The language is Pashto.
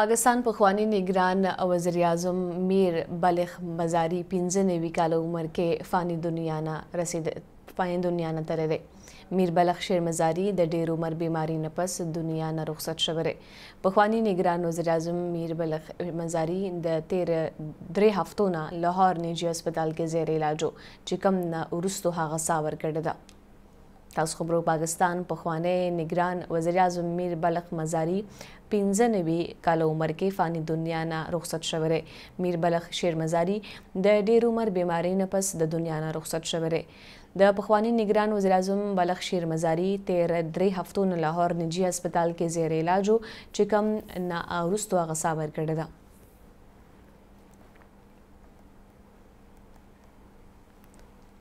پاکستان په خواني نگران وزیر اعظم میر بلخ مزاری 59 کال عمر کې فانی دنیا نه رسید فانی دنیا نه ترلې میر بلخ شیر مزاری د ډېر عمر بیماری نه پس دنیا نه رخصت شوره په خواني نگران وزیر اعظم میر بلخ مزاری د 13 درې هفتو نه لاهور نیجی هسپتال کې زیر علاجو چې کم نه ورستو هغه ساور کړی ده تاسو خبرو پاکستان په خوانه نگران وزیر اعظم میر بلخ مزاری 95 کال عمر کې فانی دنیا نه رخصت شوره میر بلخ شیر مزاری د ډیر عمر بیماری نه پس د دنیا نه رخصت شوره د پخوانی نگران وزیر اعظم بلخ شیر مزاری 13 درې هفتو نه لاهور نجی هسپتال کې زیر علاج چې کم نا اورستو غصا ور کړی ده